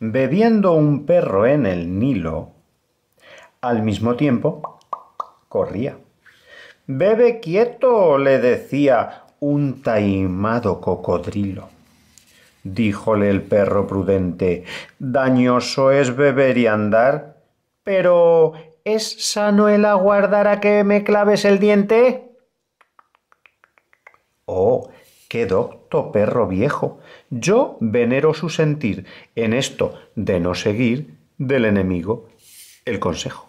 bebiendo un perro en el Nilo, al mismo tiempo corría. Bebe quieto, le decía un taimado cocodrilo. Díjole el perro prudente, dañoso es beber y andar, pero ¿es sano el aguardar a que me claves el diente? Oh, Qué docto perro viejo. Yo venero su sentir en esto de no seguir del enemigo el consejo.